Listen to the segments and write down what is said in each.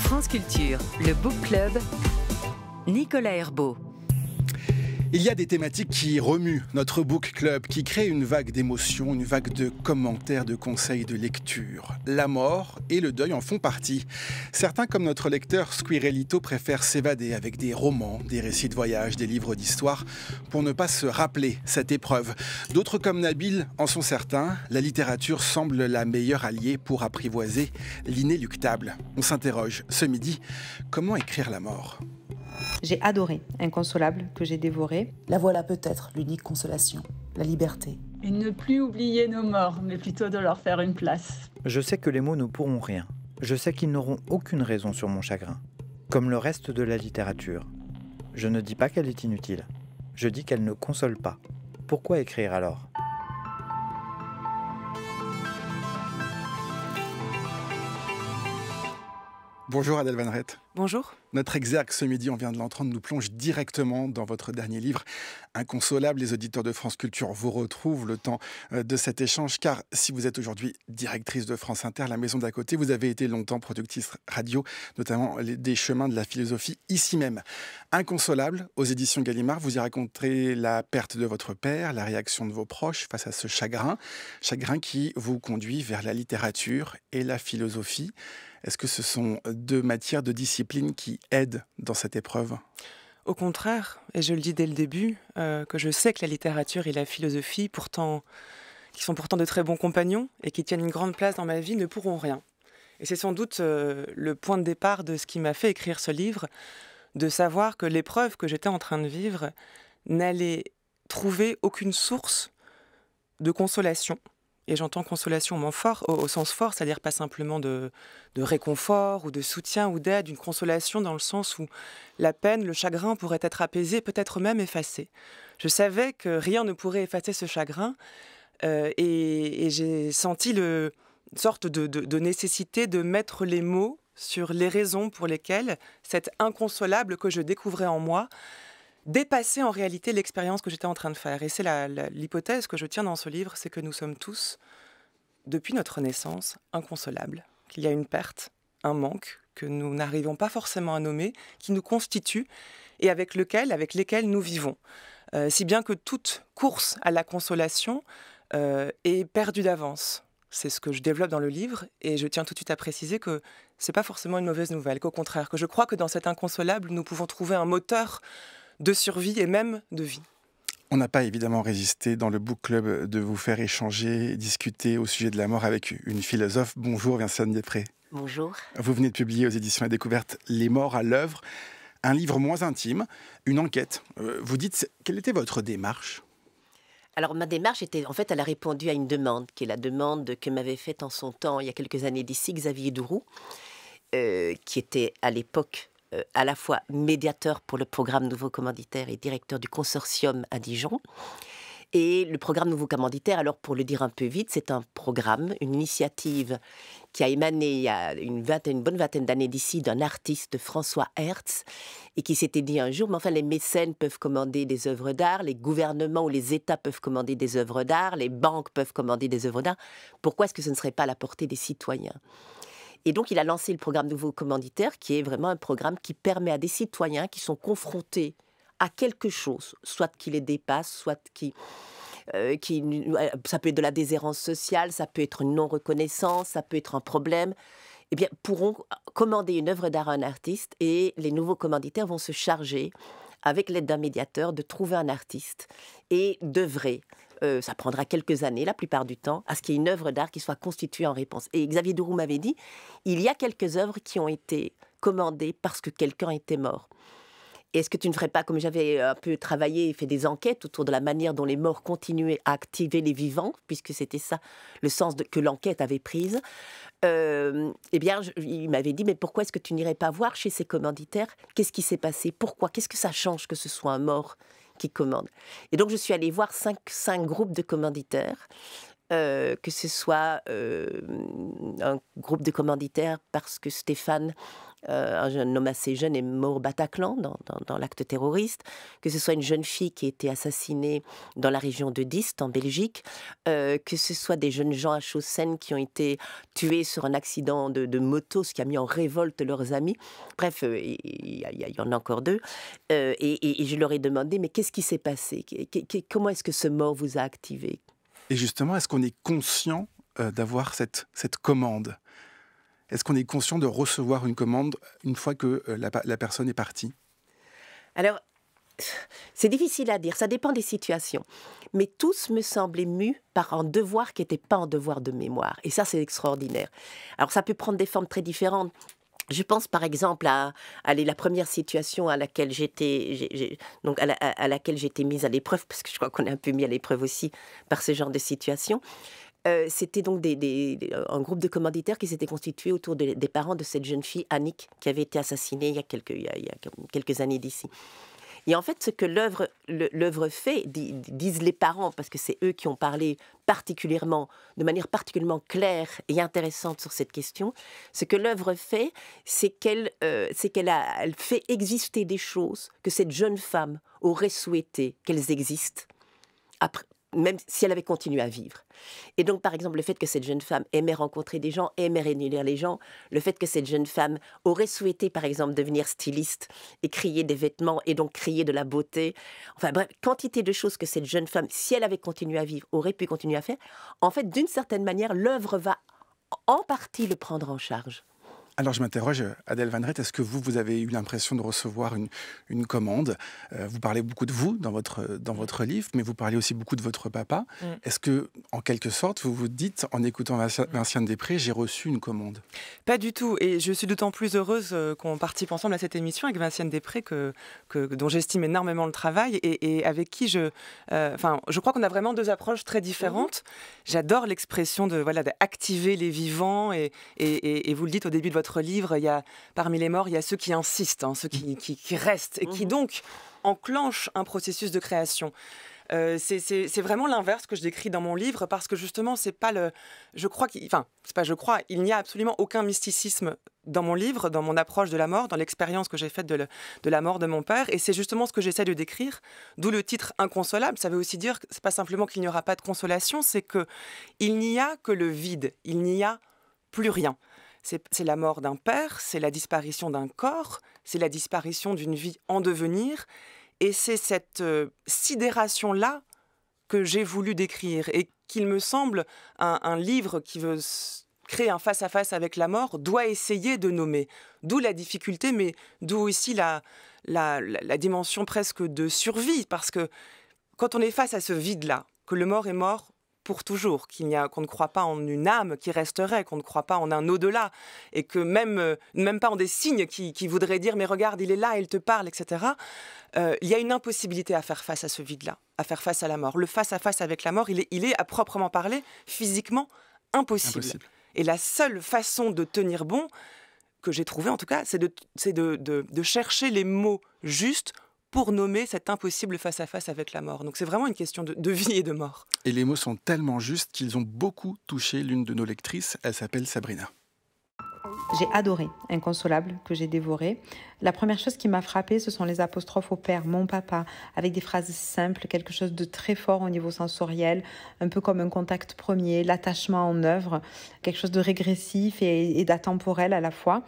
France Culture, le Book Club, Nicolas Herbeau. Il y a des thématiques qui remuent notre book club, qui créent une vague d'émotions, une vague de commentaires, de conseils, de lecture. La mort et le deuil en font partie. Certains, comme notre lecteur Squirrelito, préfèrent s'évader avec des romans, des récits de voyage, des livres d'histoire, pour ne pas se rappeler cette épreuve. D'autres, comme Nabil, en sont certains. La littérature semble la meilleure alliée pour apprivoiser l'inéluctable. On s'interroge ce midi, comment écrire la mort j'ai adoré Inconsolable, que j'ai dévoré. La voilà peut-être l'unique consolation, la liberté. Et ne plus oublier nos morts, mais plutôt de leur faire une place. Je sais que les mots ne pourront rien. Je sais qu'ils n'auront aucune raison sur mon chagrin, comme le reste de la littérature. Je ne dis pas qu'elle est inutile. Je dis qu'elle ne console pas. Pourquoi écrire alors Bonjour Adèle Van Bonjour. Notre exergue ce midi, on vient de l'entendre, nous plonge directement dans votre dernier livre, Inconsolable. Les auditeurs de France Culture vous retrouvent le temps euh, de cet échange, car si vous êtes aujourd'hui directrice de France Inter, la maison d'à côté, vous avez été longtemps productrice radio, notamment des chemins de la philosophie ici même. Inconsolable, aux éditions Gallimard, vous y racontez la perte de votre père, la réaction de vos proches face à ce chagrin, chagrin qui vous conduit vers la littérature et la philosophie. Est-ce que ce sont deux matières de discipline qui aide dans cette épreuve Au contraire, et je le dis dès le début, euh, que je sais que la littérature et la philosophie, pourtant, qui sont pourtant de très bons compagnons et qui tiennent une grande place dans ma vie, ne pourront rien. Et c'est sans doute euh, le point de départ de ce qui m'a fait écrire ce livre, de savoir que l'épreuve que j'étais en train de vivre n'allait trouver aucune source de consolation, et j'entends consolation au, sens fort, c'est-à-dire pas simplement de, réconfort ou de soutien ou d'aide, une consolation dans le sens où la peine, le chagrin pourrait être apaisé, peut-être même effacé. Je savais que rien ne pourrait effacer ce chagrin euh, et, j'ai senti le, une sorte de, de nécessité de mettre les mots sur les raisons pour lesquelles cet inconsolable que je découvrais en moi dépasser en réalité l'expérience que j'étais en train de faire. Et c'est l'hypothèse que je tiens dans ce livre, c'est que nous sommes tous, depuis notre naissance, inconsolables, qu'il y a une perte, un manque que nous n'arrivons pas forcément à nommer, qui nous constitue et avec lequel, avec lesquels nous vivons. Euh, si bien que toute course à la consolation euh, est perdue d'avance. C'est ce que je développe dans le livre et je tiens tout de suite à préciser que c'est pas forcément une mauvaise nouvelle, qu'au contraire, que je crois que dans cet inconsolable, nous pouvons trouver un moteur de survie et même de vie. On n'a pas évidemment résisté dans le book club de vous faire échanger, discuter au sujet de la mort avec une philosophe. Bonjour Vincent Després. Bonjour. Vous venez de publier aux éditions La Découverte Les morts à l'œuvre, un livre moins intime, une enquête. Euh, vous dites, quelle était votre démarche alors ma démarche était, en fait, elle a répondu à une demande, qui est la demande que m'avait faite en son temps, il y a quelques années d'ici, Xavier Dourou, euh, qui était à l'époque euh, à la fois médiateur pour le programme Nouveau Commanditaire et directeur du consortium à Dijon. Et le programme Nouveau Commanditaire, alors pour le dire un peu vite, c'est un programme, une initiative qui a émané il y a une, bonne vingtaine d'années d'ici d'un artiste, François Hertz, et qui s'était dit un jour, mais enfin les mécènes peuvent commander des œuvres d'art, les gouvernements ou les États peuvent commander des œuvres d'art, les banques peuvent commander des œuvres d'art, pourquoi est-ce que ce ne serait pas à la portée des citoyens et donc, il a lancé le programme Nouveau Commanditaire, qui est vraiment un programme qui permet à des citoyens qui sont confrontés à quelque chose, soit qui les dépasse, soit qui... Euh, qui euh, ça peut être de la déshérence sociale, ça peut être une non-reconnaissance, ça peut être un problème, eh bien, pourront commander une œuvre d'art à un artiste et les nouveaux commanditaires vont se charger, avec l'aide d'un médiateur, de trouver un artiste et d'œuvrer euh, ça prendra quelques années, la plupart du temps, à ce qu'il y ait une œuvre d'art qui soit constituée en réponse. Et Xavier Dourou m'avait dit, il y a quelques œuvres qui ont été commandées parce que quelqu'un était mort. Est-ce que tu ne ferais pas, comme j'avais un peu travaillé et fait des enquêtes autour de la manière dont les morts continuaient à activer les vivants, puisque c'était ça le sens que l'enquête avait prise euh, Eh bien, il m'avait dit, mais pourquoi est-ce que tu n'irais pas voir chez ces commanditaires Qu'est-ce qui s'est passé Pourquoi Qu'est-ce que ça change que ce soit un mort qui commandent. Et donc, je suis allée voir cinq, cinq groupes de commanditaires. Euh, que ce soit euh, un groupe de commanditaires parce que Stéphane euh, un jeune homme assez jeune est mort au Bataclan dans, l'acte terroriste, que ce soit une jeune fille qui a été assassinée dans la région de Diste, en Belgique, euh, que ce soit des jeunes gens à Chaussène qui ont été tués sur un accident de, moto, ce qui a mis en révolte leurs amis. Bref, euh, il y, en a encore deux. Et, je leur ai demandé, mais qu'est-ce qui s'est passé Comment est-ce que ce mort vous a activé Et justement, est-ce qu'on est conscient d'avoir cette, cette commande est-ce qu'on est conscient de recevoir une commande une fois que euh, la, personne est partie Alors, c'est difficile à dire, ça dépend des situations. Mais tous me semblaient émus par un devoir qui n'était pas un devoir de mémoire. Et ça, c'est extraordinaire. Alors, ça peut prendre des formes très différentes. Je pense par exemple à, la première situation à laquelle j'étais, donc à, à laquelle j'étais mise à l'épreuve, parce que je crois qu'on est un peu mis à l'épreuve aussi par ce genre de situation. C'était donc un groupe de commanditaires qui s'était constitué autour des parents de cette jeune fille, Annick, qui avait été assassinée il y a quelques, années d'ici. Et en fait, ce que l'œuvre fait, disent les parents, parce que c'est eux qui ont parlé particulièrement, de manière particulièrement claire et intéressante sur cette question, ce que l'œuvre fait, c'est qu'elle fait exister des choses que cette jeune femme aurait souhaité qu'elles existent même si elle avait continué à vivre. Et donc, par exemple, le fait que cette jeune femme aimait rencontrer des gens, aimait réunir les gens, le fait que cette jeune femme aurait souhaité, par exemple, devenir styliste et crier des vêtements et donc crier de la beauté, enfin bref, quantité de choses que cette jeune femme, si elle avait continué à vivre, aurait pu continuer à faire, en fait, d'une certaine manière, l'œuvre va en partie le prendre en charge. Alors je m'interroge, Adèle Van est-ce que vous, vous avez eu l'impression de recevoir une, commande euh, Vous parlez beaucoup de vous dans votre, dans votre livre, mais vous parlez aussi beaucoup de votre papa. Mm. Est-ce que, en quelque sorte, vous vous dites, en écoutant mm. Vinciane Després, j'ai reçu une commande Pas du tout, et je suis d'autant plus heureuse euh, qu'on participe ensemble à cette émission avec Vinciane Després, que, que dont j'estime énormément le travail, et, avec qui je... Euh, enfin, je crois qu'on a vraiment deux approches très différentes. Mm. J'adore l'expression de, voilà, d'activer les vivants, et, et, et vous le dites au début de votre votre livre, il y a, parmi les morts, il y a ceux qui insistent, hein, ceux qui, restent et qui mhm. donc enclenchent un processus de création. Euh, c'est vraiment l'inverse que je décris dans mon livre parce que justement, c'est pas le. Je crois qu'il. Enfin, c'est pas je crois, il n'y a absolument aucun mysticisme dans mon livre, dans mon approche de la mort, dans l'expérience que j'ai faite de, la mort de mon père. Et c'est justement ce que j'essaie de décrire, d'où le titre Inconsolable. Ça veut aussi dire que c'est pas simplement qu'il n'y aura pas de consolation, c'est que il n'y a que le vide, il n'y a plus rien c'est la mort d'un père, c'est la disparition d'un corps, c'est la disparition d'une vie en devenir. Et c'est cette euh, sidération-là que j'ai voulu décrire et qu'il me semble un, livre qui veut créer un face-à-face avec la mort doit essayer de nommer. D'où la difficulté, mais d'où aussi la dimension presque de survie, parce que quand on est face à ce vide-là, que le mort est mort, pour toujours, qu'il n'y a, qu'on ne croit pas en une âme qui resterait, qu'on ne croit pas en un au-delà, et que même, euh, même pas en des signes qui, voudraient dire mais regarde, il est là, il te parle, etc. Euh, il y a une impossibilité à faire face à ce vide-là, à faire face à la mort. Le face-à-face avec la mort, il est, il est à proprement parler physiquement impossible. Et la seule façon de tenir bon, que j'ai trouvé en tout cas, c'est de, de, de chercher les mots justes pour nommer cet impossible face-à-face avec la mort. Donc c'est vraiment une question de, vie et de mort. Et les mots sont tellement justes qu'ils ont beaucoup touché l'une de nos lectrices, elle s'appelle Sabrina. J'ai adoré Inconsolable, que j'ai dévoré. La première chose qui m'a frappée, ce sont les apostrophes au père, mon papa, avec des phrases simples, quelque chose de très fort au niveau sensoriel, un peu comme un contact premier, l'attachement en œuvre, quelque chose de régressif et, et d'atemporel à la fois.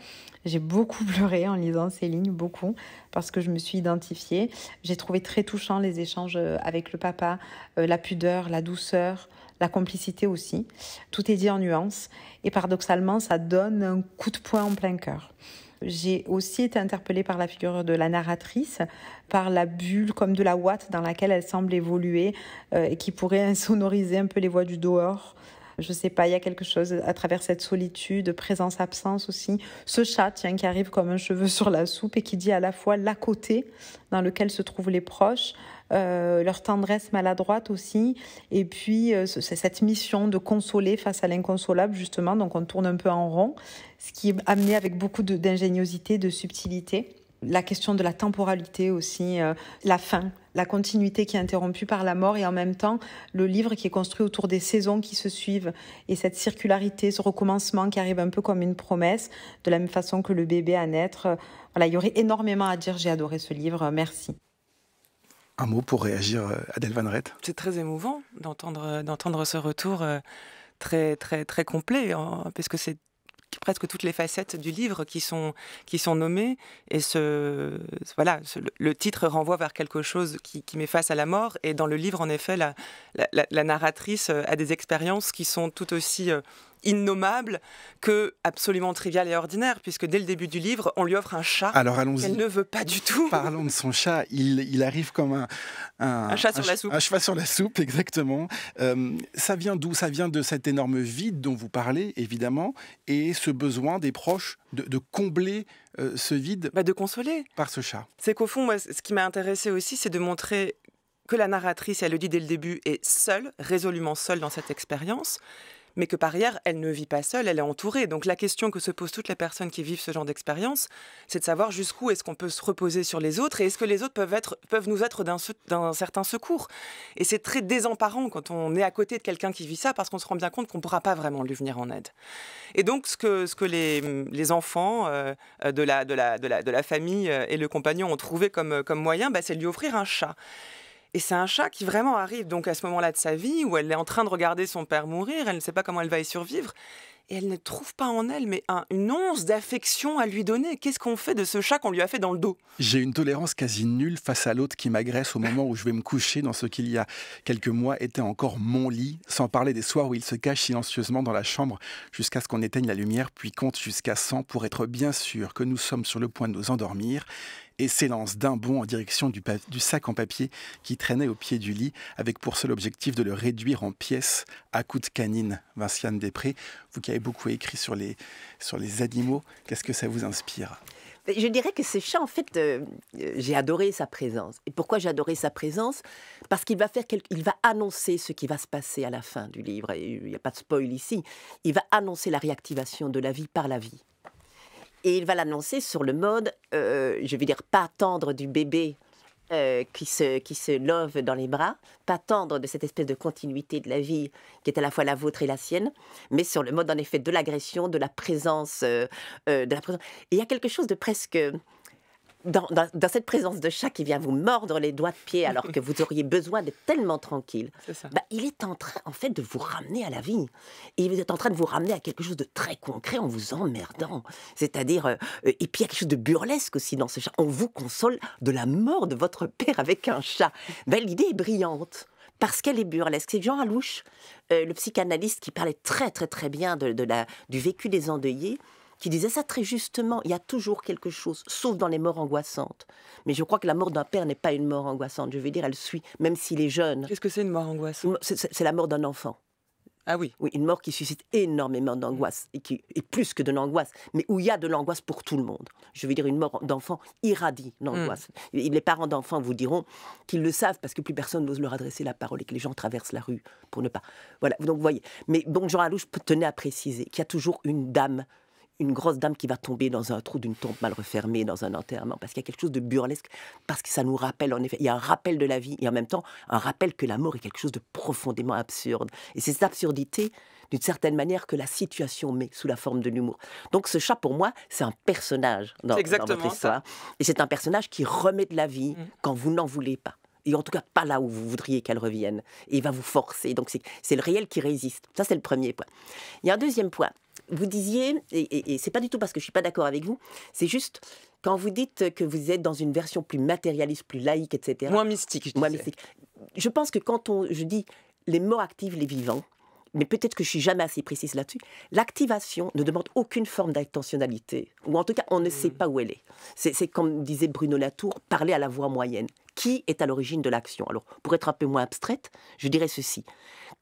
J'ai beaucoup pleuré en lisant ces lignes, beaucoup, parce que je me suis identifiée. J'ai trouvé très touchant les échanges euh, avec le papa, euh, la pudeur, la douceur, la complicité aussi. Tout est dit en nuances et paradoxalement, ça donne un coup de poing en plein cœur. J'ai aussi été interpellée par la figure de la narratrice, par la bulle comme de la ouate dans laquelle elle semble évoluer euh, et qui pourrait insonoriser un peu les voix du dehors. Je sais pas, il y a quelque chose à travers cette solitude, présence-absence aussi. Ce chat, tiens, qui arrive comme un cheveu sur la soupe et qui dit à la fois l'à côté dans lequel se trouvent les proches, euh, leur tendresse maladroite aussi, et puis euh, cette mission de consoler face à l'inconsolable, justement, donc on tourne un peu en rond, ce qui est amené avec beaucoup d'ingéniosité, de, subtilité la question de la temporalité aussi, euh, la fin, la continuité qui est interrompue par la mort et en même temps le livre qui est construit autour des saisons qui se suivent et cette circularité, ce recommencement qui arrive un peu comme une promesse, de la même façon que le bébé à naître. Voilà, il y aurait énormément à dire, j'ai adoré ce livre, merci un mot pour réagir à euh, Delvan C'est très émouvant d'entendre, euh, d'entendre ce retour euh, très, très, très complet, hein, parce puisque c'est presque toutes les facettes du livre qui sont, qui sont nommées. Et ce, voilà, le titre renvoie vers quelque chose qui, qui met face à la mort. Et dans le livre, en effet, la, la narratrice a des expériences qui sont tout aussi innommable que absolument trivial et ordinaire, puisque dès le début du livre, on lui offre un chat Alors, allons-y. qu'elle ne veut pas du tout. Parlons de son chat. Il, arrive comme un, un, chat sur la soupe. Un cheval sur la soupe, exactement. Euh, ça vient d'où Ça vient de cet énorme vide dont vous parlez, évidemment, et ce besoin des proches de, combler euh, ce vide. Bah, de consoler. Par ce chat. C'est qu'au fond, moi, ce qui m'a intéressé aussi, c'est de montrer que la narratrice, elle le dit dès le début, est seule, résolument seule dans cette expérience, mais que par ailleurs, elle ne vit pas seule, elle est entourée. Donc la question que se posent toutes les personnes qui vivent ce genre d'expérience, c'est de savoir jusqu'où est-ce qu'on peut se reposer sur les autres et est-ce que les autres peuvent, nous être d'un certain secours. Et c'est très désemparant quand on est à côté de quelqu'un qui vit ça parce qu'on se rend bien compte qu'on ne pourra pas vraiment lui venir en aide. Et donc ce que, les, enfants euh, de, la, de, la, famille euh, et le compagnon ont trouvé comme, moyen, bah, c'est de lui offrir un chat. Et c'est un chat qui vraiment arrive donc à ce moment-là de sa vie où elle est en train de regarder son père mourir, elle ne sait pas comment elle va y survivre. Et elle ne trouve pas en elle, mais une once d'affection à lui donner. Qu'est-ce qu'on fait de ce chat qu'on lui a fait dans le dos J'ai une tolérance quasi nulle face à l'autre qui m'agresse au moment où je vais me coucher dans ce qu'il y a quelques mois était encore mon lit, sans parler des soirs où il se cache silencieusement dans la chambre jusqu'à ce qu'on éteigne la lumière, puis compte jusqu'à 100 pour être bien sûr que nous sommes sur le point de nous endormir et s'élance d'un bond en direction du, sac en papier qui traînait au pied du lit, avec pour seul objectif de le réduire en pièces à coups de canine. Vinciane Després, vous qui avez beaucoup écrit sur les, animaux, qu'est-ce que ça vous inspire je dirais que ce chat, en fait, euh, euh, j'ai adoré sa présence. Et pourquoi j'ai adoré sa présence Parce qu'il va va annoncer ce qui va se passer à la fin du livre. Il n'y a pas de spoil ici. Il va annoncer la réactivation de la vie par la vie. Et il va l'annoncer sur le mode, euh, je veux dire, pas tendre du bébé euh, qui, se, qui se love dans les bras, pas tendre de cette espèce de continuité de la vie qui est à la fois la vôtre et la sienne, mais sur le mode en effet de l'agression, de la présence, euh, de la il y a quelque chose de presque dans, cette présence de chat qui vient vous mordre les doigts de pied alors que vous auriez besoin d'être tellement tranquille, bah, il est en train en fait de vous ramener à la vie. Il est en train de vous ramener à quelque chose de très concret en vous emmerdant. C'est-à-dire, euh, euh, et puis il y a quelque chose de burlesque aussi dans ce chat. On vous console de la mort de votre père avec un chat. Bah, l'idée est brillante parce qu'elle est burlesque. C'est Jean Alouche, euh, le psychanalyste qui parlait très très très bien la, du vécu des endeuillés qui disait ça très justement. Il y a toujours quelque chose, sauf dans les morts angoissantes. Mais je crois que la mort d'un père n'est pas une mort angoissante. Je veux dire, elle suit, même s'il est jeune. Qu'est-ce que c'est une mort angoissante C'est la mort d'un enfant. Ah oui. Oui, une mort qui suscite énormément d'angoisse et qui plus que de l'angoisse, mais où il y a de l'angoisse pour tout le monde. Je veux dire, une mort d'enfant irradie l'angoisse. Hmm. Les parents d'enfants vous diront qu'ils le savent parce que plus personne n'ose leur adresser la parole et que les gens traversent la rue pour ne pas. Voilà. Donc vous voyez. Mais donc Jean Alouche tenait à préciser qu'il y a toujours une dame une grosse dame qui va tomber dans un trou d'une tombe mal refermée, dans un enterrement, parce qu'il y a quelque chose de burlesque, parce que ça nous rappelle, en effet, il y a un rappel de la vie, et en même temps, un rappel que la mort est quelque chose de profondément absurde. Et c'est cette absurdité, d'une certaine manière, que la situation met sous la forme de l'humour. Donc ce chat, pour moi, c'est un personnage dans, exactement Ça. Et c'est un personnage qui remet de la vie mm. quand vous n'en voulez pas et en tout cas pas là où vous voudriez qu'elle revienne. Et il va vous forcer. Donc c'est le réel qui résiste. Ça, c'est le premier point. Il y a un deuxième point vous disiez, et, ce n'est c'est pas du tout parce que je suis pas d'accord avec vous, c'est juste quand vous dites que vous êtes dans une version plus matérialiste, plus laïque, etc. Moins mystique. Je mystique. Je pense que quand on, je dis les morts activent les vivants, mais peut-être que je suis jamais assez précise là-dessus, l'activation ne demande aucune forme d'intentionnalité, ou en tout cas, on ne sait hmm. pas où elle est. C'est comme disait Bruno Latour, parler à la voix moyenne. Qui est à l'origine de l'action Alors, pour être un peu moins abstraite, je dirais ceci.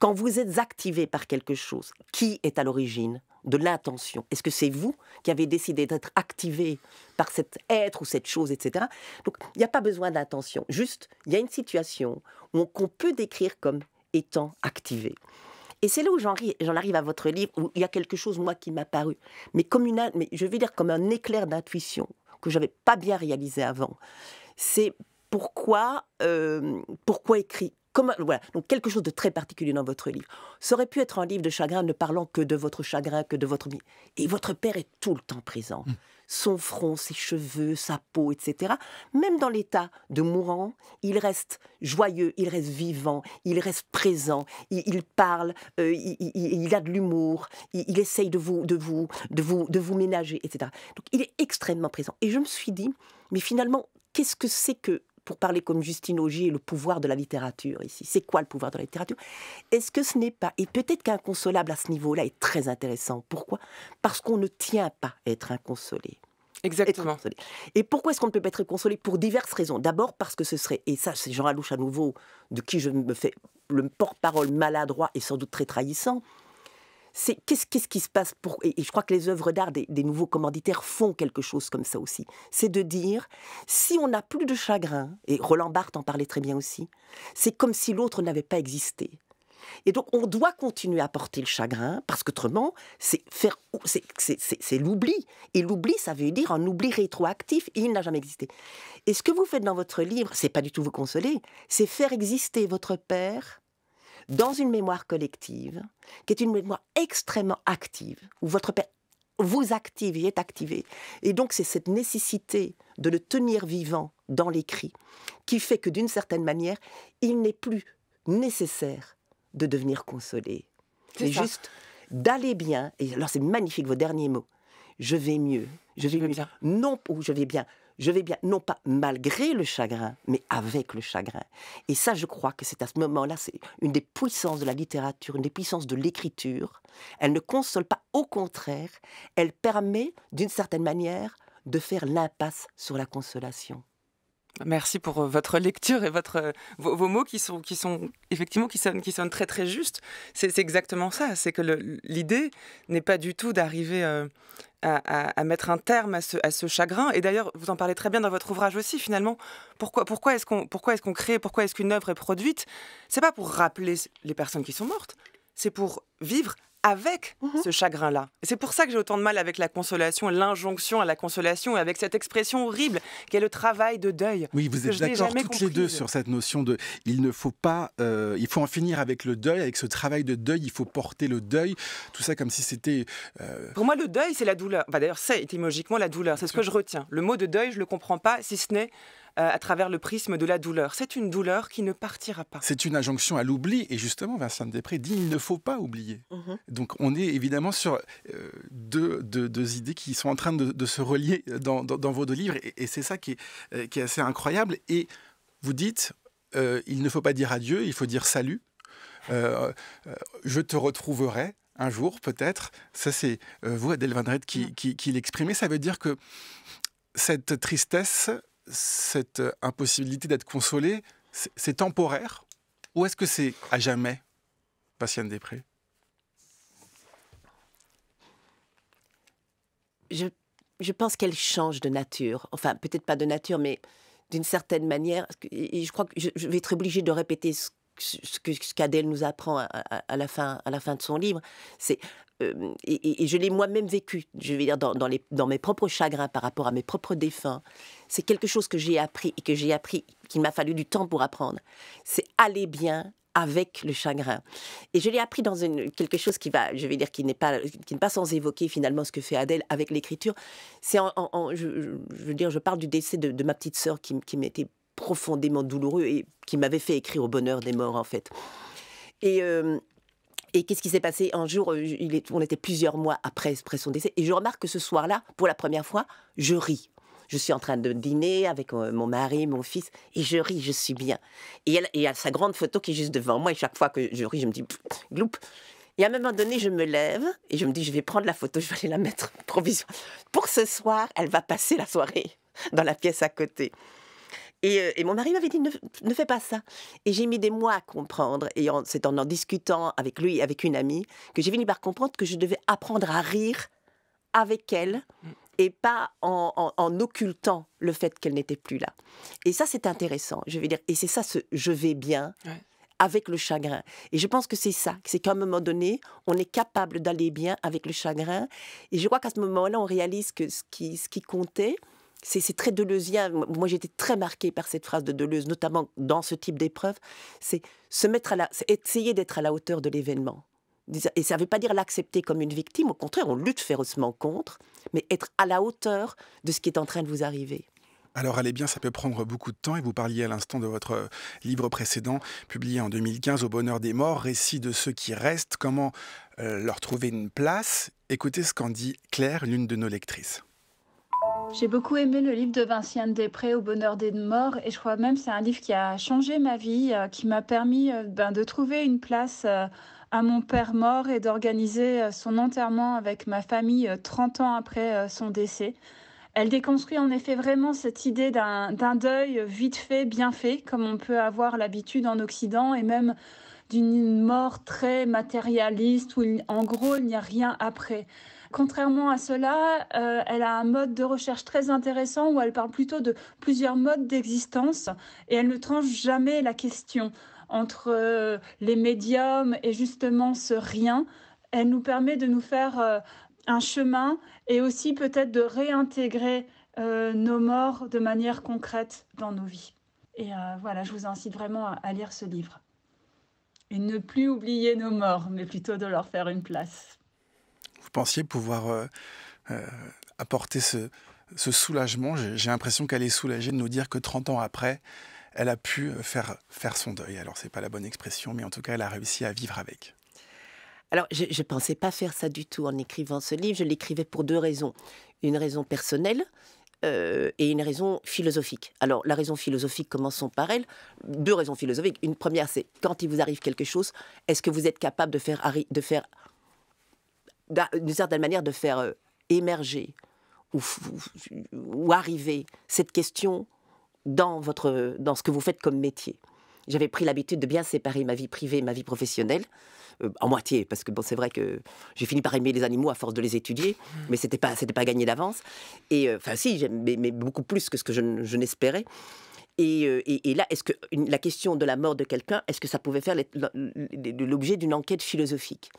Quand vous êtes activé par quelque chose, qui est à l'origine de l'intention Est-ce que c'est vous qui avez décidé d'être activé par cet être ou cette chose, etc. Donc, il n'y a pas besoin d'intention. Juste, il y a une situation qu'on peut décrire comme étant activé. Et c'est là où j'en arrive à votre livre, où il y a quelque chose, moi, qui m'a paru, mais comme mais je veux dire comme un éclair d'intuition que j'avais pas bien réalisé avant. C'est pourquoi, euh, pourquoi écrit, donc quelque chose de très particulier dans votre livre. Ça aurait pu être un livre de chagrin ne parlant que de votre chagrin, que de votre... vie. Et votre père est tout le temps présent. Mmh. Son front, ses cheveux, sa peau, etc. Même dans l'état de mourant, il reste joyeux, il reste vivant, il reste présent, il, parle, euh, il, a de l'humour, il, essaye de vous, de, vous, de, vous, de vous ménager, etc. Donc il est extrêmement présent. Et je me suis dit, mais finalement, qu'est-ce que c'est que pour parler comme Justine Augier, le pouvoir de la littérature ici. C'est quoi le pouvoir de la littérature Est-ce que ce n'est pas, et peut-être qu'inconsolable à ce niveau-là est très intéressant. Pourquoi Parce qu'on ne tient pas à être inconsolé. Exactement. Et pourquoi est-ce qu'on ne peut pas être consolé Pour diverses raisons. D'abord parce que ce serait, et ça c'est Jean Alouche à nouveau, de qui je me fais le porte-parole maladroit et sans doute très trahissant, c'est qu'est-ce, qui se passe pour... Et, je crois que les œuvres d'art des, nouveaux commanditaires font quelque chose comme ça aussi. C'est de dire, si on n'a plus de chagrin, et Roland Barthes en parlait très bien aussi, c'est comme si l'autre n'avait pas existé. Et donc, on doit continuer à porter le chagrin, parce qu'autrement, c'est faire, c'est, l'oubli. Et l'oubli, ça veut dire un oubli rétroactif, et il n'a jamais existé. Et ce que vous faites dans votre livre, c'est pas du tout vous consoler, c'est faire exister votre père dans une mémoire collective, qui est une mémoire extrêmement active, où votre père vous active, il est activé. Et donc c'est cette nécessité de le tenir vivant dans l'écrit qui fait que d'une certaine manière, il n'est plus nécessaire de devenir consolé. C'est juste d'aller bien. Et alors c'est magnifique vos derniers mots. Je vais mieux. Je vais, Non, ou je vais bien je vais bien, non pas malgré le chagrin, mais avec le chagrin. Et ça, je crois que c'est à ce moment-là, c'est une des puissances de la littérature, une des puissances de l'écriture. Elle ne console pas, au contraire, elle permet d'une certaine manière de faire l'impasse sur la consolation. Merci pour euh, votre lecture et euh, vos, mots qui sont, qui sont effectivement qui sonnent, qui sonnent très très justes. C'est exactement ça. C'est que l'idée n'est pas du tout d'arriver euh, à, mettre un terme à ce, chagrin. Et d'ailleurs, vous en parlez très bien dans votre ouvrage aussi, finalement. Pourquoi, est-ce qu'on pourquoi est qu'on crée, pourquoi est-ce qu'une œuvre est produite C'est pas pour rappeler les personnes qui sont mortes, c'est pour vivre avec mhm. ce chagrin-là. C'est pour ça que j'ai autant de mal avec la consolation, l'injonction à la consolation, avec cette expression horrible qui est le travail de deuil. Oui, vous êtes d'accord toutes les deux sur cette notion de il ne faut pas, euh, il faut en finir avec le deuil, avec ce travail de deuil, il faut porter le deuil, tout ça comme si c'était. Euh, pour moi, le deuil, c'est la douleur. Bah, d'ailleurs, c'est étymologiquement la douleur, c'est ce que je retiens. Le mot de deuil, je ne le comprends pas, si ce n'est euh, à travers le prisme de la douleur. C'est une douleur qui ne partira pas. C'est une injonction à l'oubli, et justement, Vincent Després dit il ne faut pas oublier. Mhm. Donc on est évidemment sur euh, deux, idées qui sont en train de, se relier dans, vos deux livres, et, c'est ça qui est, euh, qui est, assez incroyable. Et vous dites, il ne faut pas dire adieu, il faut dire salut. je te retrouverai un jour peut-être. Ça c'est vous, Adèle Van mm. qui, qui l'exprimez. Ça veut dire que cette tristesse, cette euh, impossibilité d'être consolé, c'est temporaire ou est-ce que c'est à jamais, Patienne Després je, je pense qu'elle change de nature. Enfin, peut-être pas de nature, mais d'une certaine manière. Et je crois que je, vais être obligée de répéter ce ce qu'Adèle nous apprend à, la fin, à la fin de son livre, c'est euh, et, je l'ai moi-même vécu, je vais dire, dans, les, dans, mes propres chagrins par rapport à mes propres défunts, c'est quelque chose que j'ai appris et que j'ai appris, qu'il m'a fallu du temps pour apprendre. C'est aller bien avec le chagrin. Et je l'ai appris dans une, quelque chose qui va, je vais dire, qui n'est pas, qui n'est pas sans évoquer finalement ce que fait Adèle avec l'écriture. C'est en, je, veux dire, je parle du décès de, ma petite sœur qui m'était profondément douloureux et qui m'avait fait écrire au bonheur des morts, en fait. Et. Euh, et qu'est-ce qui s'est passé Un jour, euh, il est, on était plusieurs mois après, après son décès, et je remarque que ce soir-là, pour la première fois, je ris je suis en train de dîner avec euh, mon mari, mon fils, et je ris, je suis bien. Et il y a sa grande photo qui est juste devant moi, et chaque fois que je ris, je me dis, gloup. Et à un moment donné, je me lève et je me dis, je vais prendre la photo, je vais aller la mettre provisoire. Pour ce soir, elle va passer la soirée dans la pièce à côté. Euh, et, mon mari m'avait dit ne, fais pas ça. Et j'ai mis des mois à comprendre. Et c'est en en discutant avec lui, avec une amie, que j'ai fini par comprendre que je devais apprendre à rire avec elle mm. et pas en, occultant le fait qu'elle n'était plus là. Et ça, c'est intéressant. Je vais dire, et c'est ça ce je vais bien. avec le chagrin. Et je pense que c'est ça, c'est qu'à un moment donné, on est capable d'aller bien avec le chagrin. Et je crois qu'à ce moment-là, on réalise que ce qui comptait, c'est très deleuzien. Moi, j'étais très marquée par cette phrase de Deleuze, notamment dans ce type d'épreuve. C'est se mettre à essayer d'être à la hauteur de l'événement. Et ça ne veut pas dire l'accepter comme une victime. Au contraire, on lutte férocement contre, mais être à la hauteur de ce qui est en train de vous arriver. Alors allez bien, ça peut prendre beaucoup de temps et vous parliez à l'instant de votre euh, livre précédent publié en 2015 Au bonheur des morts, récit de ceux qui restent, comment euh, leur trouver une place. Écoutez ce qu'en dit Claire, l'une de nos lectrices. J'ai beaucoup aimé le livre de Vinciane Després, Au bonheur des morts, et je crois même que c'est un livre qui a changé ma vie, euh, qui m'a permis euh, ben, de trouver une place euh, à mon père mort et d'organiser son enterrement avec ma famille 30 ans après son décès. Elle déconstruit en effet vraiment cette idée d'un deuil vite fait, bien fait, comme on peut avoir l'habitude en Occident, et même d'une mort très matérialiste où en gros il n'y a rien après. Contrairement à cela, euh, elle a un mode de recherche très intéressant où elle parle plutôt de plusieurs modes d'existence et elle ne tranche jamais la question entre euh, les médiums et justement ce rien. Elle nous permet de nous faire euh, un chemin et aussi peut-être de réintégrer nos morts de manière concrète dans nos vies. Et voilà, je vous incite vraiment à lire ce livre. Et ne plus oublier nos morts, mais plutôt de leur faire une place pensiez pouvoir euh, euh, apporter ce, soulagement. J'ai l'impression qu'elle est soulagée de nous dire que 30 ans après, elle a pu euh, faire, faire son deuil. Alors, c'est pas la bonne expression, mais en tout cas, elle a réussi à vivre avec. Alors, je ne pensais pas faire ça du tout en écrivant ce livre. Je l'écrivais pour deux raisons. Une raison personnelle et une raison philosophique. Alors, la raison philosophique, commençons par elle. Deux raisons philosophiques. Une première, c'est quand il vous arrive quelque chose, est-ce que vous êtes capable de faire, de faire d'une certaine manière, de faire euh, émerger ou, ou, arriver cette question dans, votre, dans ce que vous faites comme métier. J'avais pris l'habitude de bien séparer ma vie privée et ma vie professionnelle, euh, en moitié, parce que bon, c'est vrai que j'ai fini par aimer les animaux à force de les étudier, mmh. mais c'était pas, c'était pas gagné d'avance. Et euh, enfin, si, j'aimais mais beaucoup plus que ce que je, n'espérais. Et, et, et, là, est-ce que la question de la mort de quelqu'un, est-ce que ça pouvait faire l'objet d'une enquête philosophique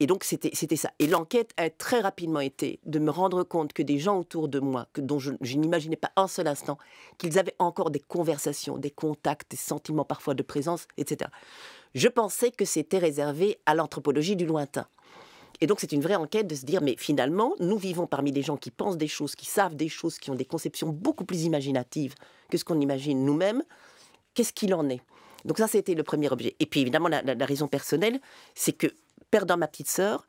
et donc, c'était ça. Et l'enquête a très rapidement été de me rendre compte que des gens autour de moi, que, dont je, n'imaginais pas un seul instant, qu'ils avaient encore des conversations, des contacts, des sentiments parfois de présence, etc. Je pensais que c'était réservé à l'anthropologie du lointain. Et donc, c'est une vraie enquête de se dire, mais finalement, nous vivons parmi des gens qui pensent des choses, qui savent des choses, qui ont des conceptions beaucoup plus imaginatives que ce qu'on imagine nous-mêmes. Qu'est-ce qu'il en est donc ça, c'était le premier objet. Et puis évidemment, la raison personnelle, c'est que perdant ma petite sœur,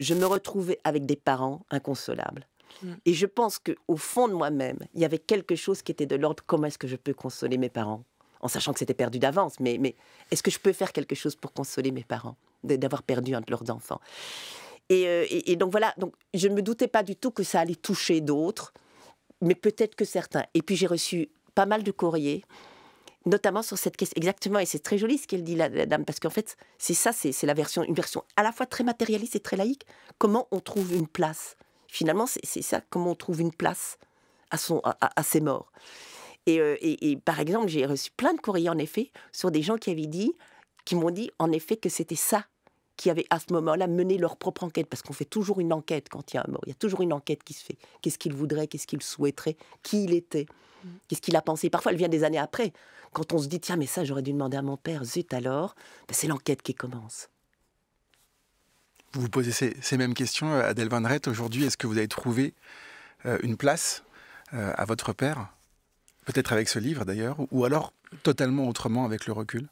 je me retrouvais avec des parents inconsolables. Mm. Et je pense qu'au fond de moi-même, il y avait quelque chose qui était de l'ordre comment est-ce que je peux consoler mes parents En sachant que c'était perdu d'avance, mais, est-ce que je peux faire quelque chose pour consoler mes parents d'avoir perdu un de leurs enfants euh, et, donc voilà, donc je ne me doutais pas du tout que ça allait toucher d'autres, mais peut-être que certains. Et puis j'ai reçu pas mal de courriers notamment sur cette question. Exactement, et c'est très joli ce qu'elle dit, la, dame, parce qu'en fait, c'est ça, c'est la version, une version à la fois très matérialiste et très laïque. Comment on trouve une place Finalement, c'est ça, comment on trouve une place à, son, à, ses morts. Euh, et, et par exemple, j'ai reçu plein de courriers, en effet, sur des gens qui avaient dit, qui m'ont dit, en effet, que c'était ça qui avaient à ce moment-là mené leur propre enquête, parce qu'on fait toujours une enquête quand il y a un mort, il y a toujours une enquête qui se fait. Qu'est-ce qu'il voudrait, qu'est-ce qu'il souhaiterait, qui il était, mm. qu'est-ce qu'il a pensé. Parfois, elle vient des années après, quand on se dit, tiens, mais ça, j'aurais dû demander à mon père, zut alors, ben, c'est l'enquête qui commence. Vous vous posez ces, mêmes questions, euh, Adèle Van aujourd'hui, est-ce que vous avez trouvé euh, une place euh, à votre père Peut-être avec ce livre d'ailleurs, ou alors totalement autrement avec le recul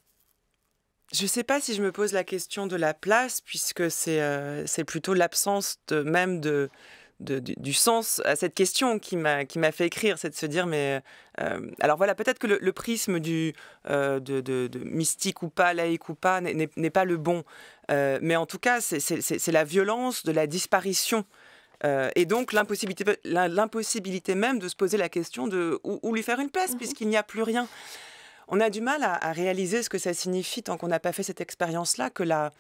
je ne sais pas si je me pose la question de la place, puisque c'est euh, plutôt l'absence même de, du, sens à cette question qui m'a fait écrire, c'est de se dire mais euh, euh, alors voilà peut-être que le, prisme du de, de, mystique ou pas laïque ou pas n'est pas le bon, mais en tout cas c'est la violence de la disparition et donc l'impossibilité même de se poser la question de où, lui faire une place mmh puisqu'il n'y a plus rien on a du mal à, réaliser ce que ça signifie tant qu'on n'a pas fait cette expérience-là, que la,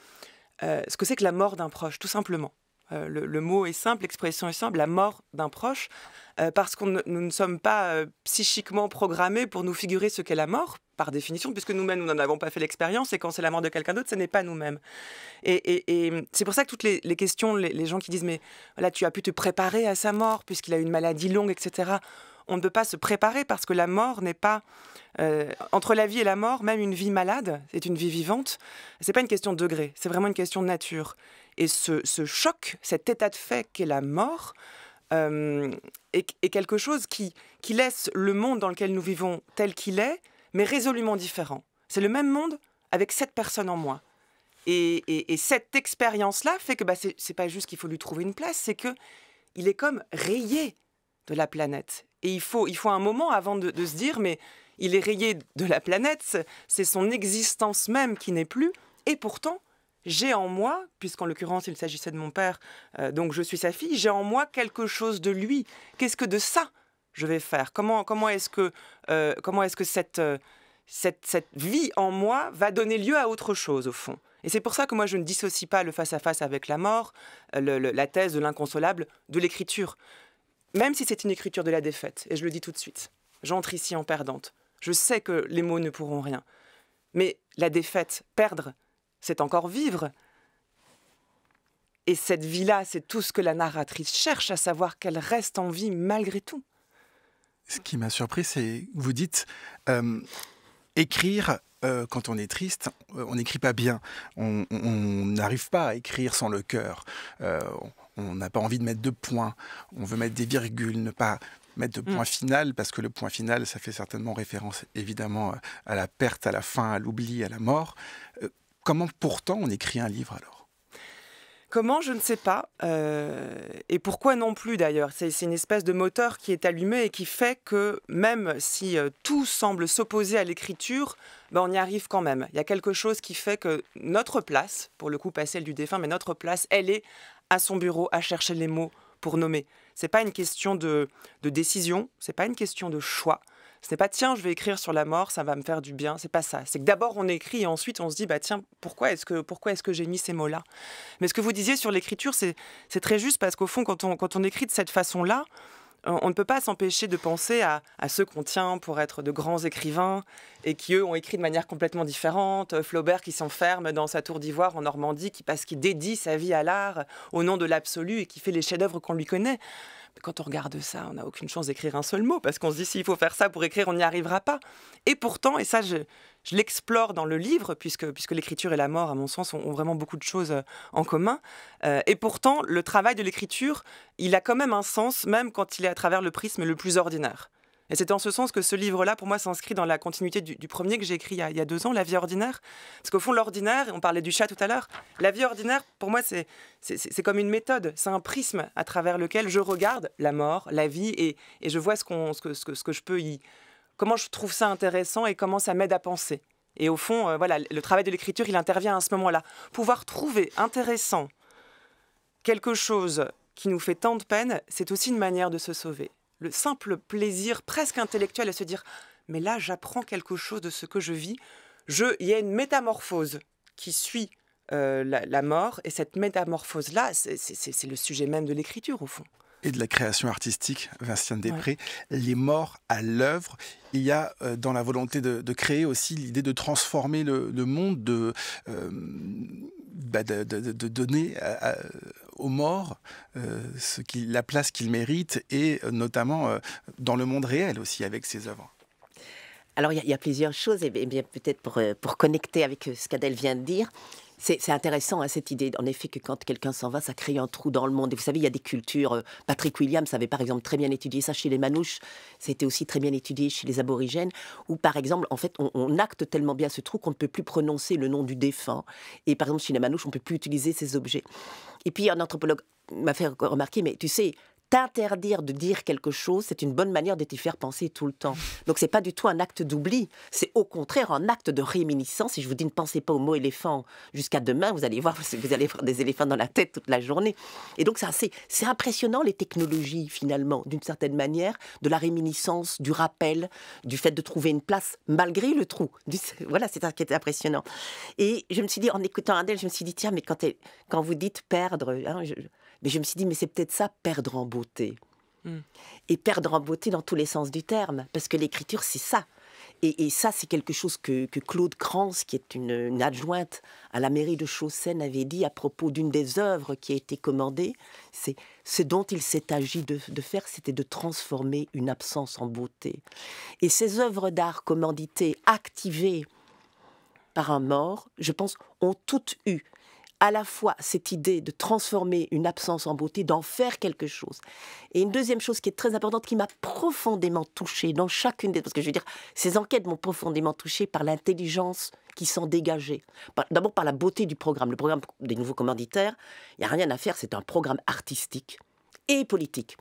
euh, ce que c'est que la mort d'un proche, tout simplement. Euh, le, mot est simple, l'expression est simple, la mort d'un proche, euh, parce que nous ne sommes pas psychiquement programmés pour nous figurer ce qu'est la mort, par définition, puisque nous-mêmes, nous n'en avons pas fait l'expérience, et quand c'est la mort de quelqu'un d'autre, ce n'est pas nous-mêmes. Et, c'est pour ça que toutes les, questions, les, gens qui disent, mais là, tu as pu te préparer à sa mort, puisqu'il a eu une maladie longue, etc on ne peut pas se préparer parce que la mort n'est pas euh, entre la vie et la mort, même une vie malade c'est une vie vivante. C'est pas une question de degré, c'est vraiment une question de nature. Et ce, choc, cet état de fait qu'est la mort, euh, est, quelque chose qui, laisse le monde dans lequel nous vivons tel qu'il est, mais résolument différent. C'est le même monde avec cette personne en moi. Et, cette expérience-là fait que bah, c'est pas juste qu'il faut lui trouver une place, c'est que il est comme rayé de la planète. Et il faut, il faut un moment avant de, se dire, mais il est rayé de la planète, c'est son existence même qui n'est plus, et pourtant, j'ai en moi, puisqu'en l'occurrence il s'agissait de mon père, euh, donc je suis sa fille, j'ai en moi quelque chose de lui. Qu'est-ce que de ça je vais faire Comment, comment est-ce que, euh, comment est-ce que euh, cette, cette, vie en moi va donner lieu à autre chose au fond Et c'est pour ça que moi je ne dissocie pas le face-à-face avec la mort, la thèse de l'inconsolable, de l'écriture. Même si c'est une écriture de la défaite, et je le dis tout de suite, j'entre ici en perdante. Je sais que les mots ne pourront rien. Mais la défaite, perdre, c'est encore vivre. Et cette vie-là, c'est tout ce que la narratrice cherche à savoir qu'elle reste en vie malgré tout. Ce qui m'a surpris, c'est que vous dites euh, écrire euh, quand on est triste, euh, on n'écrit pas bien. On n'arrive pas à écrire sans le cœur on n'a pas envie de mettre de points, on veut mettre des virgules, ne pas mettre de mm. point final, parce que le point final, ça fait certainement référence évidemment euh, à la perte, à la fin, à l'oubli, à la mort. Euh, comment pourtant on écrit un livre alors Comment, je ne sais pas. Euh, et pourquoi non plus d'ailleurs C'est une espèce de moteur qui est allumé et qui fait que même si tout semble s'opposer à l'écriture, ben, on y arrive quand même. Il y a quelque chose qui fait que notre place, pour le coup pas celle du défunt, mais notre place, elle est à son bureau à chercher les mots pour nommer. C'est pas une question de, de décision, c'est pas une question de choix. Ce n'est pas tiens, je vais écrire sur la mort, ça va me faire du bien. C'est pas ça. C'est que d'abord on écrit et ensuite on se dit bah tiens, pourquoi est-ce que pourquoi est-ce que j'ai mis ces mots-là Mais ce que vous disiez sur l'écriture, c'est très juste parce qu'au fond quand on quand on écrit de cette façon-là, on ne peut pas s'empêcher de penser à, ceux qu'on tient pour être de grands écrivains et qui, eux, ont écrit de manière complètement différente. Flaubert qui s'enferme dans sa tour d'ivoire en Normandie qui, parce qu'il dédie sa vie à l'art au nom de l'absolu et qui fait les chefs-d'œuvre qu'on lui connaît. quand on regarde ça, on n'a aucune chance d'écrire un seul mot parce qu'on se dit s'il faut faire ça pour écrire, on n'y arrivera pas. Et pourtant, et ça, je, je l'explore dans le livre, puisque, puisque l'écriture et la mort, à mon sens, ont, vraiment beaucoup de choses euh, en commun. Euh, et pourtant, le travail de l'écriture, il a quand même un sens, même quand il est à travers le prisme le plus ordinaire. Et c'est en ce sens que ce livre-là, pour moi, s'inscrit dans la continuité du, premier que j'ai écrit il y, a, deux ans, La vie ordinaire. Parce qu'au fond, l'ordinaire, on parlait du chat tout à l'heure, la vie ordinaire, pour moi, c'est, c'est, comme une méthode, c'est un prisme à travers lequel je regarde la mort, la vie, et, je vois ce, qu'on, ce que je peux y comment je trouve ça intéressant et comment ça m'aide à penser. Et au fond, euh, voilà, le travail de l'écriture, il intervient à ce moment-là. Pouvoir trouver intéressant quelque chose qui nous fait tant de peine, c'est aussi une manière de se sauver. Le simple plaisir presque intellectuel à se dire mais là j'apprends quelque chose de ce que je vis. Je, il y a une métamorphose qui suit euh, la, mort et cette métamorphose là, c'est le sujet même de l'écriture au fond et de la création artistique, Vincent Després, les morts à l'œuvre. Il y a euh, dans la volonté de, créer aussi l'idée de transformer le, monde, euh, bah, de, de, donner aux morts euh, ce la place qu'ils méritent, et notamment dans le monde réel aussi avec ses œuvres. Alors il y, a plusieurs choses, et bien, peut-être pour, pour connecter avec ce qu'Adèle vient de dire, c'est intéressant hein, cette idée, en effet, que quand quelqu'un s'en va, ça crée un trou dans le monde. Et vous savez, il y a des cultures. Euh, Patrick Williams avait par exemple très bien étudié ça chez les Manouches. C'était aussi très bien étudié chez les Aborigènes, où par exemple, en fait, on, on acte tellement bien ce trou qu'on ne peut plus prononcer le nom du défunt. Et par exemple, chez les Manouches, on ne peut plus utiliser ces objets. Et puis un anthropologue m'a fait remarquer, mais tu sais, t'interdire de dire quelque chose, c'est une bonne manière de t'y faire penser tout le temps. Donc c'est pas du tout un acte d'oubli, c'est au contraire un acte de réminiscence. Si je vous dis ne pensez pas au mot éléphant jusqu'à demain, vous allez voir, vous allez faire des éléphants dans la tête toute la journée. Et donc c'est impressionnant les technologies finalement, d'une certaine manière, de la réminiscence, du rappel, du fait de trouver une place malgré le trou. voilà, c'est ça qui est impressionnant. Et je me suis dit, en écoutant Adèle, je me suis dit, tiens, mais quand, quand vous dites perdre, hein, je, mais je me suis dit, mais c'est peut-être ça, perdre en beauté. Hmm. Et perdre en beauté dans tous les sens du terme, parce que l'écriture, c'est ça. Et, ça, c'est quelque chose que, Claude Kranz, qui est une, adjointe à la mairie de Chaussène, avait dit à propos d'une des œuvres qui a été commandée. C'est ce dont il s'est agi de, de faire, c'était de transformer une absence en beauté. Et ces œuvres d'art commanditées, activées par un mort, je pense, ont toutes eu à la fois cette idée de transformer une absence en beauté, d'en faire quelque chose. Et une deuxième chose qui est très importante, qui m'a profondément touchée dans chacune des... Parce que je veux dire, ces enquêtes m'ont profondément touchée par l'intelligence qui s'en dégageait. D'abord par la beauté du programme. Le programme des nouveaux commanditaires, il n'y a rien à faire, c'est un programme artistique et politique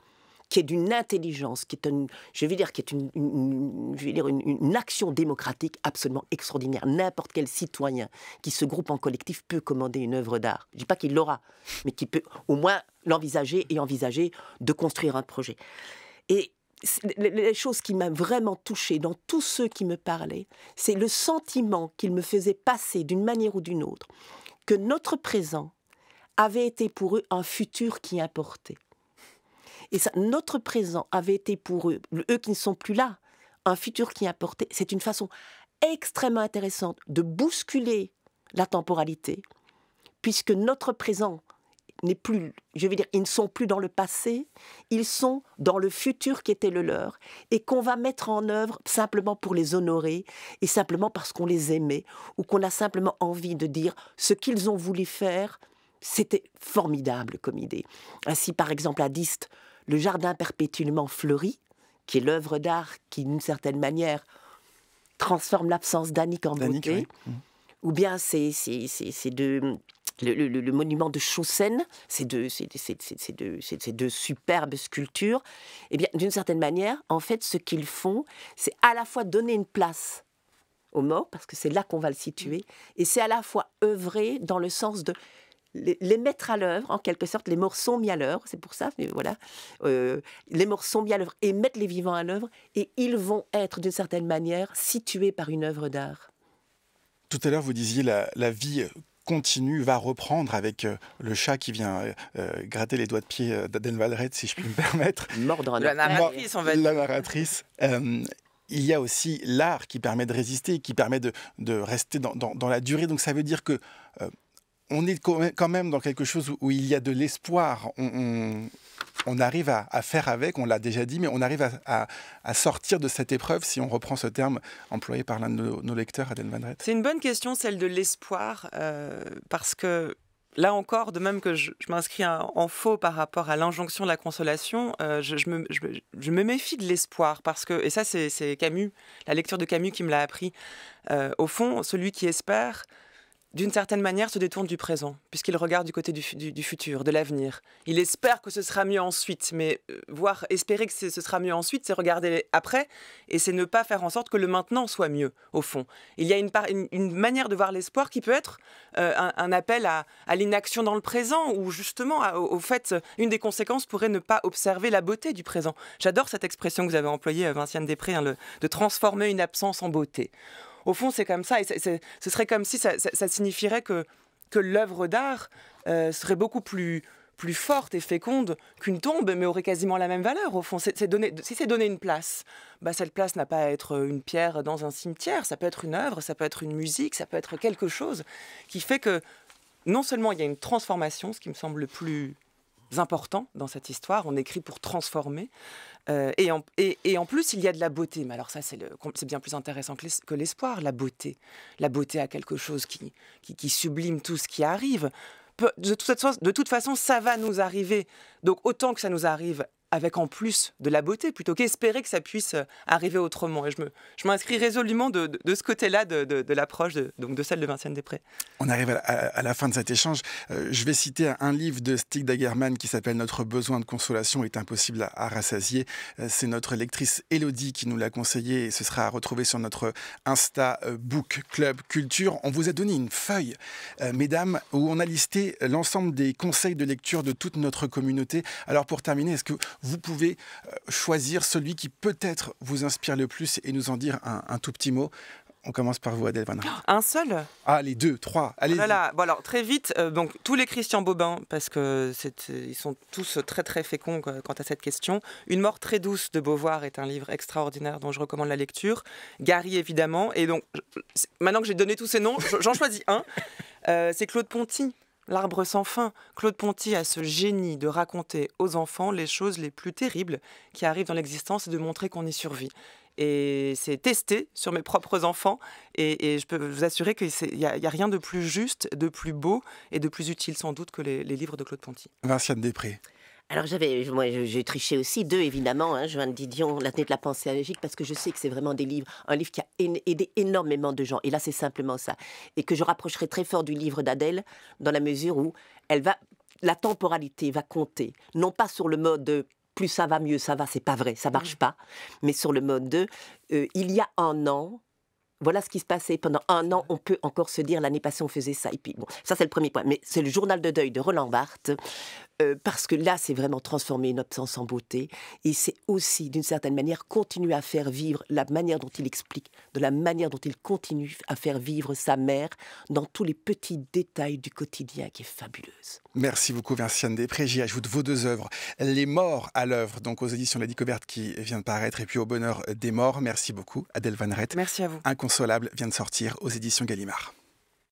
qui est d'une intelligence, qui est une, je vais dire, qui est une, action démocratique absolument extraordinaire. N'importe quel citoyen qui se groupe en collectif peut commander une œuvre d'art. Je dis pas qu'il l'aura, mais qui peut au moins l'envisager et envisager de construire un projet. Et les choses qui m'a vraiment touchée dans tous ceux qui me parlaient, c'est le sentiment qu'ils me faisaient passer d'une manière ou d'une autre que notre présent avait été pour eux un futur qui importait. Et notre présent avait été pour eux, eux qui ne sont plus là, un futur qui importait. C'est une façon extrêmement intéressante de bousculer la temporalité, puisque notre présent n'est plus, je veux dire, ils ne sont plus dans le passé, ils sont dans le futur qui était le leur et qu'on va mettre en œuvre simplement pour les honorer et simplement parce qu'on les aimait ou qu'on a simplement envie de dire ce qu'ils ont voulu faire, c'était formidable comme idée. Ainsi, par exemple, à Dist, le jardin perpétuellement fleuri, qui est l'œuvre d'art qui, d'une certaine manière, transforme l'absence d'Annick en beauté, mmh. ou bien c'est le, monument de Chaussène, ces deux, deux, superbes sculptures, Et eh bien, d'une certaine manière, en fait, ce qu'ils font, c'est à la fois donner une place aux morts, parce que c'est là qu'on va le situer, mmh. et c'est à la fois œuvrer dans le sens de les, mettre à l'œuvre, en quelque sorte, les morts sont mis à l'œuvre, c'est pour ça, mais voilà, euh, les morts sont mis à l'œuvre et mettre les vivants à l'œuvre, et ils vont être d'une certaine manière situés par une œuvre d'art. Tout à l'heure, vous disiez la, vie continue, va reprendre avec euh, le chat qui vient euh, gratter les doigts de pied d'Aden Valrette, si je puis me permettre. Mordre la narratrice, La narratrice. il y a aussi l'art qui permet de résister, qui permet de, rester dans, la durée. Donc ça veut dire que on est quand même dans quelque chose où il y a de l'espoir. On, arrive à, faire avec, on l'a déjà dit, mais on arrive à, sortir de cette épreuve, si on reprend ce terme employé par l'un de nos, lecteurs, Adèle Van C'est une bonne question, celle de l'espoir, euh, parce que là encore, de même que je, m'inscris en faux par rapport à l'injonction de la consolation, euh, je, me, méfie de l'espoir parce que, et ça c'est Camus, la lecture de Camus qui me l'a appris, euh, au fond, celui qui espère d'une certaine manière, se détourne du présent, puisqu'il regarde du côté du, futur, de l'avenir. Il espère que ce sera mieux ensuite, mais euh, voir, espérer que ce sera mieux ensuite, c'est regarder après, et c'est ne pas faire en sorte que le maintenant soit mieux, au fond. Il y a une, manière de voir l'espoir qui peut être euh, un, appel à, l'inaction dans le présent, ou justement, au, fait, une des conséquences pourrait ne pas observer la beauté du présent. J'adore cette expression que vous avez employée, euh, Vinciane Després, hein, de transformer une absence en beauté. Au fond, c'est comme ça. Et ce serait comme si ça, signifierait que, que l'œuvre d'art euh, serait beaucoup plus plus forte et féconde qu'une tombe, mais aurait quasiment la même valeur au fond. si c'est donné une place, bah, cette place n'a pas à être une pierre dans un cimetière, ça peut être une œuvre, ça peut être une musique, ça peut être quelque chose qui fait que non seulement il y a une transformation, ce qui me semble le plus importants dans cette histoire. On écrit pour transformer. Euh, et, en, plus, il y a de la beauté. Mais alors ça, c'est bien plus intéressant que l'espoir, la beauté. La beauté a quelque chose qui, sublime tout ce qui arrive. De de toute façon, ça va nous arriver. Donc autant que ça nous arrive, avec en plus de la beauté, plutôt qu'espérer que ça puisse euh, arriver autrement. Et je, me, je m'inscris résolument de, de, ce côté-là de, de l'approche donc de celle de Vinciane Després. On arrive à, la fin de cet échange. Euh, je vais citer un, livre de Stig Dagerman qui s'appelle Notre besoin de consolation est impossible à, rassasier. Euh, c'est notre lectrice Elodie qui nous l'a conseillé et ce sera à retrouver sur notre Insta Book Club Culture. On vous a donné une feuille, mesdames, où on a listé l'ensemble des conseils de lecture de toute notre communauté. Alors pour terminer, est-ce que vous pouvez euh, choisir celui qui peut-être vous inspire le plus et nous en dire un, tout petit mot. On commence par vous, Adèle Van Un seul Ah, les deux, trois. Allez. Voilà. Oh très vite, euh, donc tous les Christian Bobin, parce que ils sont tous très très féconds quant à cette question. Une mort très douce de Beauvoir est un livre extraordinaire dont je recommande la lecture. Gary évidemment, et donc maintenant que j'ai donné tous ces noms, j'en choisis un. Euh, c'est Claude Ponty. L'arbre sans fin, Claude Ponty a ce génie de raconter aux enfants les choses les plus terribles qui arrivent dans l'existence et de montrer qu'on y survit. Et c'est testé sur mes propres enfants et, je peux vous assurer qu'il n'y a, rien de plus juste, de plus beau et de plus utile sans doute que les, les livres de Claude Ponty. Vinciane Després. Alors j'avais, moi j'ai triché aussi, deux évidemment, hein, Joanne Didion, L'année de la pensée magique, parce que je sais que c'est vraiment des livres, un livre qui a aidé énormément de gens, et là c'est simplement ça, et que je rapprocherai très fort du livre d'Adèle, dans la mesure où elle va, la temporalité va compter, non pas sur le mode plus ça va, mieux ça va, c'est pas vrai, ça mmh. marche pas, mais sur le mode de, euh, il y a un an, voilà ce qui se passait pendant un an. On peut encore se dire l'année passée on faisait ça. Et puis bon, ça c'est le premier point. Mais c'est le journal de deuil de Roland Barthes euh, parce que là, c'est vraiment transformer une sens en beauté, et c'est aussi, d'une certaine manière, continuer à faire vivre la manière dont il explique, de la manière dont il continue à faire vivre sa mère dans tous les petits détails du quotidien qui est fabuleuse. Merci beaucoup, Vinciane Després. J'y ajoute vos deux œuvres, Les Morts à l'œuvre, donc aux éditions La Découverte qui vient de paraître, et puis Au Bonheur des Morts. Merci beaucoup, Adèle Van Merci à vous. Inconsolable vient de sortir aux éditions Gallimard.